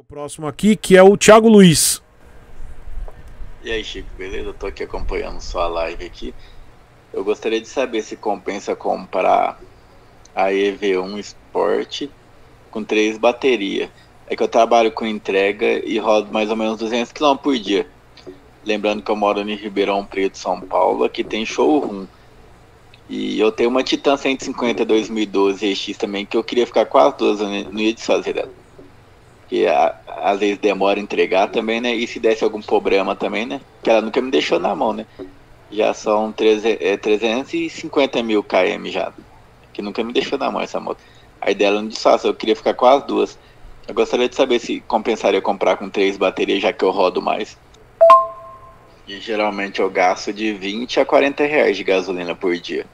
O próximo aqui, que é o Thiago Luiz. E aí, Chico, beleza? Eu tô aqui acompanhando sua live aqui. Eu gostaria de saber se compensa comprar a EV1 Sport com três baterias. É que eu trabalho com entrega e rodo mais ou menos 200 km por dia. Lembrando que eu moro em Ribeirão Preto, São Paulo, aqui tem showroom. E eu tenho uma Titan 150 2012 EX também, que eu queria ficar quase duas, não ia desfazer dela que a, às vezes demora a entregar também, né? E se desse algum problema também, né? Que ela nunca me deixou na mão, né? Já são 13, é, 350 mil km já. Que nunca me deixou na mão essa moto. A ideia não desfaça, eu queria ficar com as duas. Eu gostaria de saber se compensaria comprar com três baterias, já que eu rodo mais. E geralmente eu gasto de 20 a 40 reais de gasolina por dia.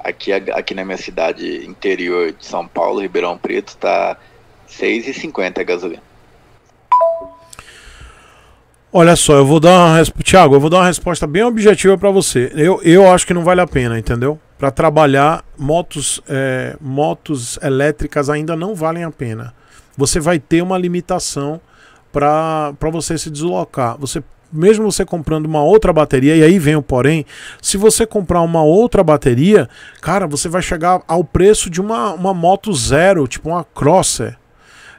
Aqui, aqui na minha cidade interior de São Paulo, Ribeirão Preto, tá 6,50 a gasolina. Olha só, eu vou dar uma resposta. Tiago, eu vou dar uma resposta bem objetiva para você. Eu, eu acho que não vale a pena, entendeu? Para trabalhar, motos, é, motos elétricas ainda não valem a pena. Você vai ter uma limitação para você se deslocar. Você mesmo você comprando uma outra bateria, e aí vem o porém, se você comprar uma outra bateria, cara, você vai chegar ao preço de uma, uma moto zero, tipo uma crosser.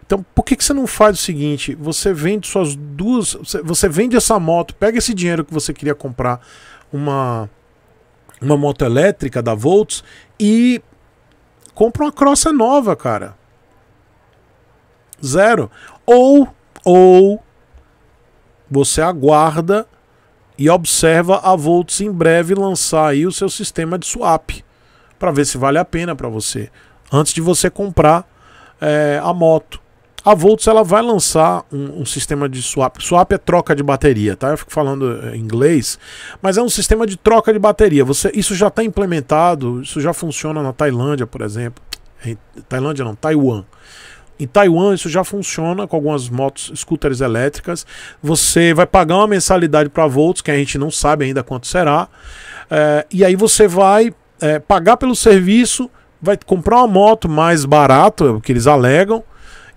Então, por que, que você não faz o seguinte? Você vende suas duas. Você vende essa moto, pega esse dinheiro que você queria comprar uma, uma moto elétrica da Volts e compra uma crossa nova, cara. Zero. Ou, ou você aguarda e observa a Volts em breve lançar aí o seu sistema de swap para ver se vale a pena para você antes de você comprar é, a moto. A Volts ela vai lançar um, um, sistema de swap. Swap é troca de bateria, tá? Eu fico falando eh, em inglês, mas é um sistema de troca de bateria. Você, isso já está implementado, isso já funciona na Tailândia, por exemplo. Em, Tailândia não, Taiwan. Em Taiwan isso já funciona com algumas motos, scooters elétricas. Você vai pagar uma mensalidade para Volts, que a gente não sabe ainda quanto será. É, e aí você vai é, pagar pelo serviço, vai comprar uma moto mais barata, o que eles alegam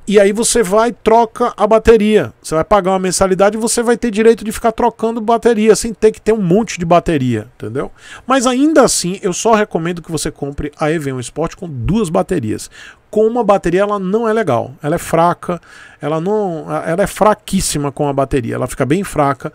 e aí você vai troca a bateria. Você vai pagar uma mensalidade e você vai ter direito de ficar trocando bateria sem ter que ter um monte de bateria, entendeu? Mas ainda assim, eu só recomendo que você compre a EV1 Sport com duas baterias. Com uma bateria ela não é legal, ela é fraca, ela não, ela é fraquíssima com a bateria, ela fica bem fraca.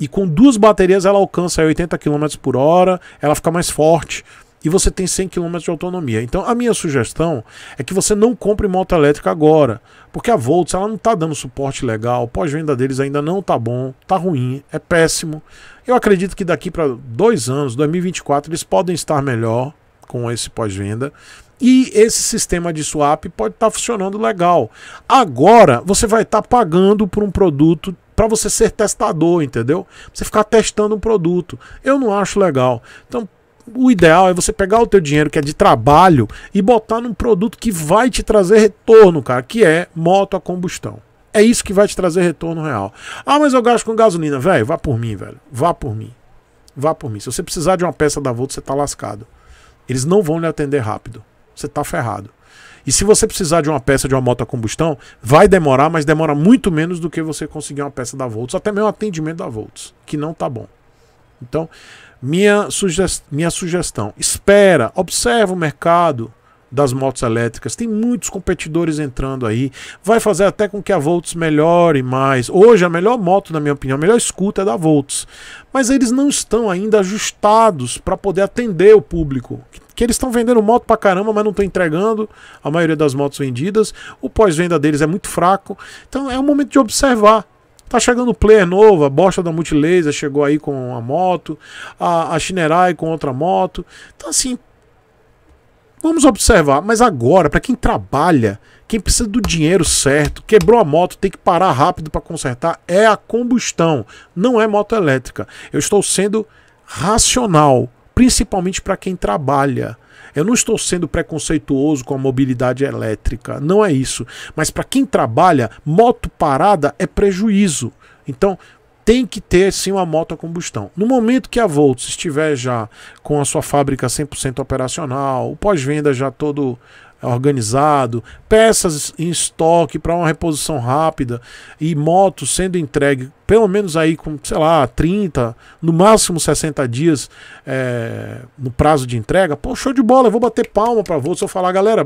E com duas baterias ela alcança 80 km por hora, ela fica mais forte e você tem 100 km de autonomia. Então a minha sugestão é que você não compre moto elétrica agora, porque a Volts ela não está dando suporte legal, pós-venda deles ainda não está bom, está ruim, é péssimo. Eu acredito que daqui para dois anos, 2024, eles podem estar melhor com esse pós-venda. E esse sistema de swap pode estar tá funcionando legal. Agora você vai estar tá pagando por um produto para você ser testador, entendeu? Você ficar testando um produto. Eu não acho legal. Então, o ideal é você pegar o teu dinheiro que é de trabalho e botar num produto que vai te trazer retorno, cara, que é moto a combustão. É isso que vai te trazer retorno real. Ah, mas eu gasto com gasolina, velho. Vá por mim, velho. Vá por mim. Vá por mim. Se você precisar de uma peça da Volta, você tá lascado. Eles não vão lhe atender rápido. Você tá ferrado. E se você precisar de uma peça de uma moto a combustão, vai demorar, mas demora muito menos do que você conseguir uma peça da Volts, até mesmo atendimento da Volts, que não tá bom. Então, minha, sugest... minha sugestão: espera, observa o mercado das motos elétricas. Tem muitos competidores entrando aí. Vai fazer até com que a Volts melhore mais. Hoje, a melhor moto, na minha opinião, a melhor escuta é da Volts. Mas eles não estão ainda ajustados para poder atender o público. Que eles estão vendendo moto para caramba, mas não estão entregando a maioria das motos vendidas. O pós-venda deles é muito fraco. Então é o momento de observar. Tá chegando player novo, a Bosta da Multilaser chegou aí com uma moto, a, a Shinerai com outra moto. Então, assim, vamos observar. Mas agora, para quem trabalha, quem precisa do dinheiro certo, quebrou a moto, tem que parar rápido para consertar, é a combustão, não é moto elétrica. Eu estou sendo racional, principalmente para quem trabalha. Eu não estou sendo preconceituoso com a mobilidade elétrica, não é isso. Mas para quem trabalha, moto parada é prejuízo. Então, tem que ter sim uma moto a combustão. No momento que a Volts estiver já com a sua fábrica 100% operacional, o pós-venda já todo é organizado, peças em estoque para uma reposição rápida e motos sendo entregue pelo menos aí com, sei lá, 30, no máximo 60 dias é, no prazo de entrega, pô, show de bola, eu vou bater palma para você, eu falar, galera,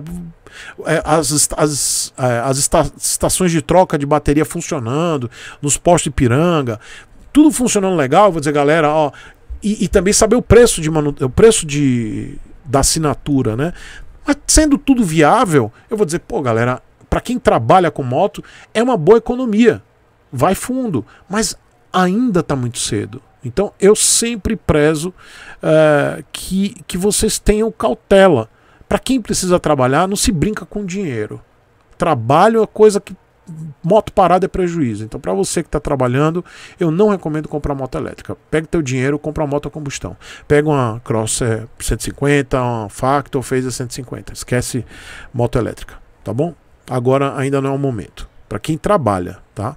é, as, as, é, as estações de troca de bateria funcionando, nos postos de piranga, tudo funcionando legal, vou dizer, galera, ó, e, e também saber o preço de manutenção, o preço de da assinatura, né? Mas sendo tudo viável, eu vou dizer, pô, galera, para quem trabalha com moto, é uma boa economia. Vai fundo, mas ainda está muito cedo. Então eu sempre prezo eh, que, que vocês tenham cautela. Para quem precisa trabalhar, não se brinca com dinheiro. Trabalho é coisa que moto parada é prejuízo. Então, para você que está trabalhando, eu não recomendo comprar moto elétrica. Pega teu dinheiro, compra uma moto a combustão. Pega uma Crosser 150, uma Factor, Phaser 150. Esquece moto elétrica, tá bom? Agora ainda não é o momento. Para quem trabalha, tá?